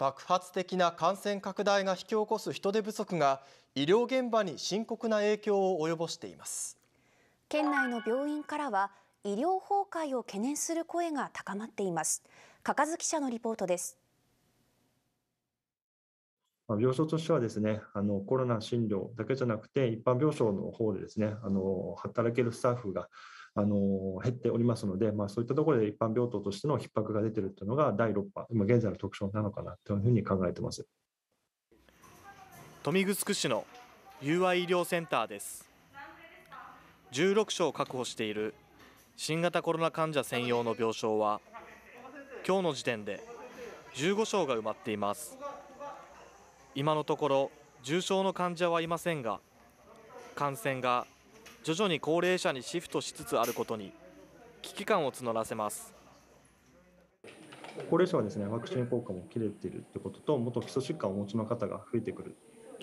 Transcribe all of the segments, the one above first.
爆発的な感染拡大が引き起こす人手不足が医療現場に深刻な影響を及ぼしています県内の病院からは医療崩壊を懸念する声が高まっています加賀記者のリポートです病床としてはですねあのコロナ診療だけじゃなくて一般病床の方でですねあの働けるスタッフがあの減っておりますので、まあ、そういったところで一般病棟としての逼迫が出てるというのが第6波、今現在の特徴なのかなというふうに考えてます豊見城市の友愛医療センターです。16床確保している新型コロナ患者専用の病床は、今日の時点で15床が埋まっています。今のところ重症の患者はいませんが、感染が徐々に高齢者にシフトしつつあることに危機感を募らせます高齢者はですねワクチン効果も切れているということと元基礎疾患をお持ちの方が増えてくる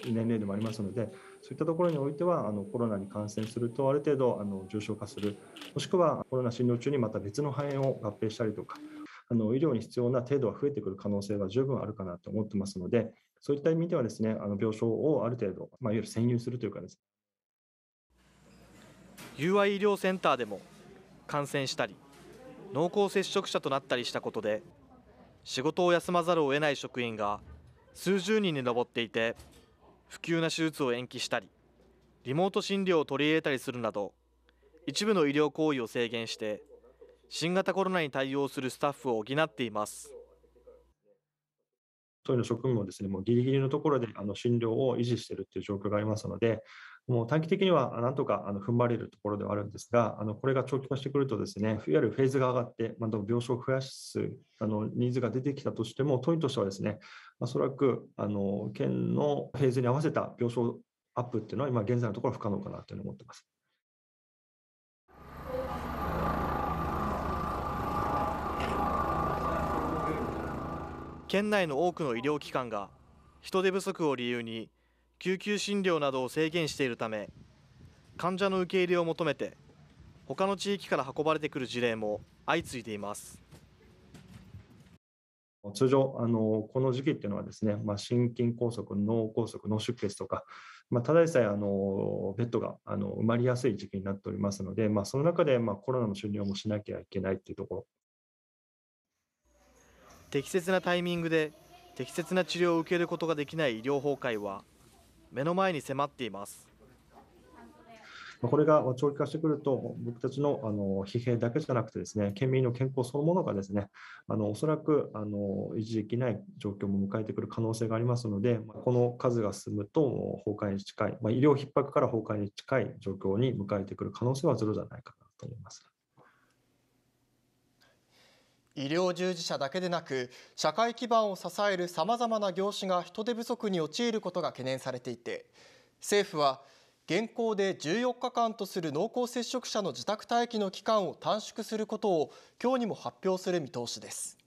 年齢でもありますのでそういったところにおいてはあのコロナに感染するとある程度あの重症化するもしくはコロナ診療中にまた別の肺炎を合併したりとかあの医療に必要な程度は増えてくる可能性は十分あるかなと思ってますのでそういった意味ではですねあの病床をある程度、まあ、いわゆる占有するというかです、ね、UI 医療センターでも感染したり濃厚接触者となったりしたことで仕事を休まざるを得ない職員が数十人に上っていて不急な手術を延期したりリモート診療を取り入れたりするなど一部の医療行為を制限して新型コロナに対応するスタッフを補っています。いうの職務をですね、もうギリギリのところであの診療を維持しているという状況がありますので、もう短期的にはなんとかあの踏ん張れるところではあるんですが、あのこれが長期化してくるとですね、いわゆるフェーズが上がって、まあ、病床を増やすあのニーズが出てきたとしても、都にとしてはですね、おそらくあの県のフェーズに合わせた病床アップっていうのは今現在のところ不可能かなというふうに思ってます。県内の多くの医療機関が人手不足を理由に救急診療などを制限しているため患者の受け入れを求めて他の地域から運ばれてくる事例も相次いでいます。通常あの、この時期っていうのはですね、まあ、心筋梗塞、脳梗塞、脳出血とか、まあ、ただでさえあのベッドがあの埋まりやすい時期になっておりますので、まあ、その中で、まあ、コロナの診療もしなきゃいけないっていうところ。適切なタイミングで適切な治療を受けることができない医療崩壊は目の前に迫っています。これが長期化してくると、僕たちのあの疲弊だけじゃなくてですね、県民の健康そのものがですね、あのおそらくあの維持できない状況も迎えてくる可能性がありますので、この数が進むと崩壊に近い、まあ、医療逼迫から崩壊に近い状況に迎えてくる可能性はゼロじゃないかなと思います。医療従事者だけでなく社会基盤を支えるさまざまな業種が人手不足に陥ることが懸念されていて政府は現行で14日間とする濃厚接触者の自宅待機の期間を短縮することを今日にも発表する見通しです。